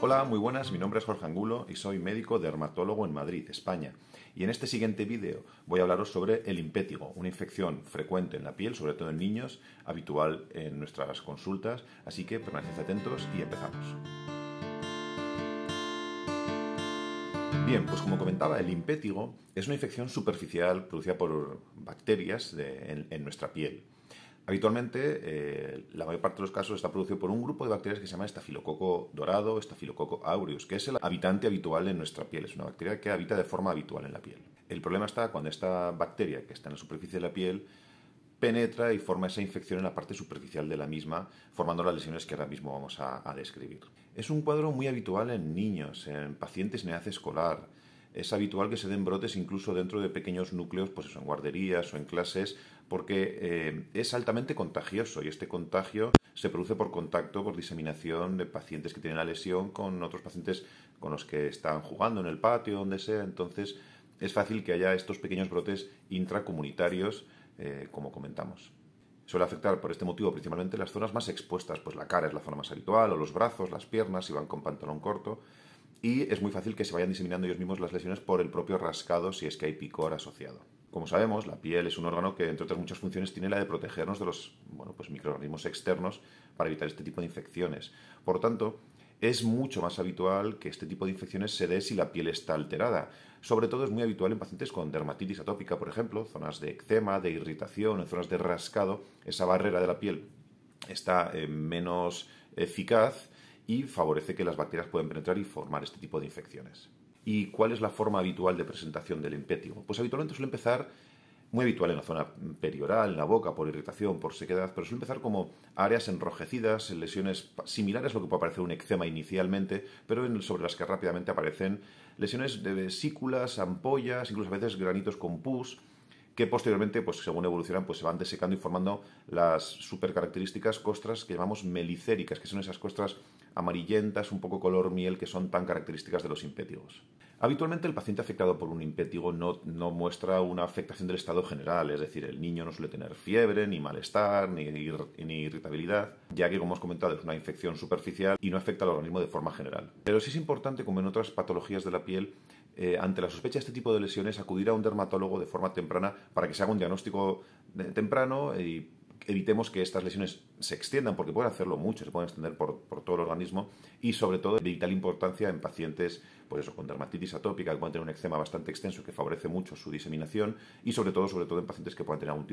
Hola, muy buenas, mi nombre es Jorge Angulo y soy médico dermatólogo en Madrid, España. Y en este siguiente vídeo voy a hablaros sobre el impétigo, una infección frecuente en la piel, sobre todo en niños, habitual en nuestras consultas, así que permaneced atentos y empezamos. Bien, pues como comentaba, el impétigo es una infección superficial producida por bacterias en nuestra piel Habitualmente, eh, la mayor parte de los casos está producido por un grupo de bacterias que se llama estafilococo dorado, estafilococo aureus, que es el habitante habitual en nuestra piel. Es una bacteria que habita de forma habitual en la piel. El problema está cuando esta bacteria que está en la superficie de la piel penetra y forma esa infección en la parte superficial de la misma, formando las lesiones que ahora mismo vamos a, describir. Es un cuadro muy habitual en niños, en pacientes en edad escolar, es habitual que se den brotes incluso dentro de pequeños núcleos, pues eso, en guarderías o en clases, porque eh, es altamente contagioso y este contagio se produce por contacto, por diseminación de pacientes que tienen la lesión con otros pacientes con los que están jugando en el patio, donde sea. Entonces es fácil que haya estos pequeños brotes intracomunitarios, eh, como comentamos. Suele afectar por este motivo principalmente las zonas más expuestas, pues la cara es la zona más habitual, o los brazos, las piernas, si van con pantalón corto y es muy fácil que se vayan diseminando ellos mismos las lesiones por el propio rascado si es que hay picor asociado. Como sabemos, la piel es un órgano que, entre otras muchas funciones, tiene la de protegernos de los bueno, pues, microorganismos externos para evitar este tipo de infecciones. Por tanto, es mucho más habitual que este tipo de infecciones se dé si la piel está alterada. Sobre todo es muy habitual en pacientes con dermatitis atópica, por ejemplo, zonas de eczema, de irritación, en zonas de rascado, esa barrera de la piel está eh, menos eficaz y favorece que las bacterias puedan penetrar y formar este tipo de infecciones. ¿Y cuál es la forma habitual de presentación del impétigo? Pues habitualmente suele empezar, muy habitual en la zona perioral, en la boca, por irritación, por sequedad, pero suele empezar como áreas enrojecidas, lesiones similares a lo que puede parecer un eczema inicialmente, pero sobre las que rápidamente aparecen lesiones de vesículas, ampollas, incluso a veces granitos con pus, que posteriormente, pues según evolucionan, pues se van desecando y formando las supercaracterísticas costras que llamamos melicéricas, que son esas costras amarillentas, un poco color miel, que son tan características de los impétigos. Habitualmente el paciente afectado por un impétigo no, no, muestra una afectación del estado general, es decir, el niño no suele tener fiebre, ni malestar, ni, irritabilidad, ya que, como hemos comentado, es una infección superficial y no afecta al organismo de forma general. Pero sí es importante, como en otras patologías de la piel, eh, ante la sospecha de este tipo de lesiones, acudir a un dermatólogo de forma temprana para que se haga un diagnóstico eh, temprano y evitemos que estas lesiones se extiendan, porque pueden hacerlo mucho, se pueden extender por, todo el organismo y sobre todo de vital importancia en pacientes pues eso, con dermatitis atópica, que pueden tener un eczema bastante extenso que favorece mucho su diseminación y sobre todo, sobre todo en pacientes que puedan tener algún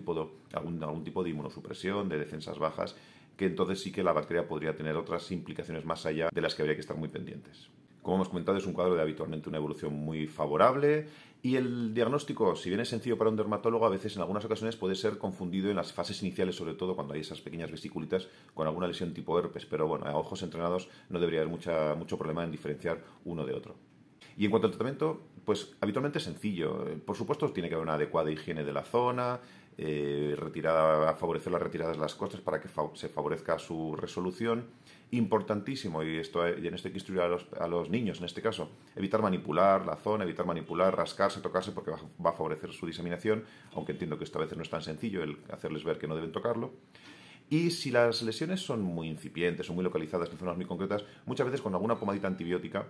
tipo de inmunosupresión, de defensas bajas, que entonces sí que la bacteria podría tener otras implicaciones más allá de las que habría que estar muy pendientes. Como hemos comentado, es un cuadro de habitualmente una evolución muy favorable y el diagnóstico, si bien es sencillo para un dermatólogo, a veces en algunas ocasiones puede ser confundido en las fases iniciales, sobre todo cuando hay esas pequeñas vesiculitas con alguna lesión tipo herpes. Pero bueno, a ojos entrenados no debería haber mucho problema en diferenciar uno de otro. Y en cuanto al tratamiento, pues habitualmente es sencillo. Por supuesto, tiene que haber una adecuada higiene de la zona, eh, favorecer las retiradas de las costas para que se favorezca su resolución. Importantísimo, y, esto, en esto hay que instruir a los, niños en este caso, evitar manipular la zona, evitar manipular, rascarse, tocarse, porque va, a favorecer su diseminación, aunque entiendo que esta vez veces no es tan sencillo el hacerles ver que no deben tocarlo. Y si las lesiones son muy incipientes son muy localizadas en zonas muy concretas, muchas veces con alguna pomadita antibiótica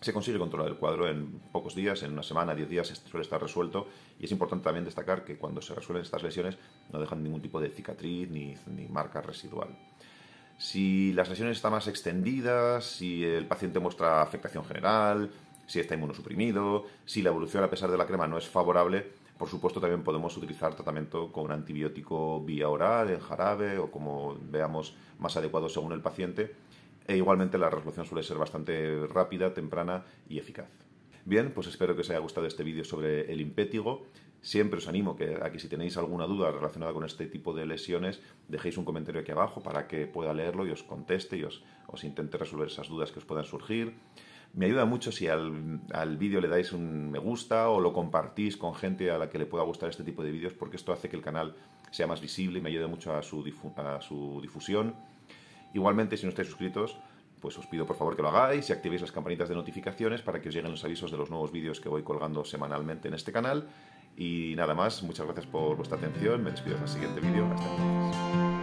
se consigue controlar el cuadro en pocos días, en una semana, diez días, suele estar resuelto. Y es importante también destacar que cuando se resuelven estas lesiones no dejan ningún tipo de cicatriz ni, marca residual. Si las lesiones están más extendidas, si el paciente muestra afectación general, si está inmunosuprimido, si la evolución a pesar de la crema no es favorable, por supuesto también podemos utilizar tratamiento con un antibiótico vía oral, en jarabe o como veamos más adecuado según el paciente e igualmente la resolución suele ser bastante rápida, temprana y eficaz. Bien, pues espero que os haya gustado este vídeo sobre el impétigo. Siempre os animo que, a que si tenéis alguna duda relacionada con este tipo de lesiones, dejéis un comentario aquí abajo para que pueda leerlo y os conteste y os, intente resolver esas dudas que os puedan surgir. Me ayuda mucho si al, vídeo le dais un me gusta o lo compartís con gente a la que le pueda gustar este tipo de vídeos porque esto hace que el canal sea más visible y me ayude mucho a su difusión. Igualmente, si no estáis suscritos, pues os pido por favor que lo hagáis y activéis las campanitas de notificaciones para que os lleguen los avisos de los nuevos vídeos que voy colgando semanalmente en este canal. Y nada más, muchas gracias por vuestra atención, me despido hasta el siguiente vídeo, hasta entonces.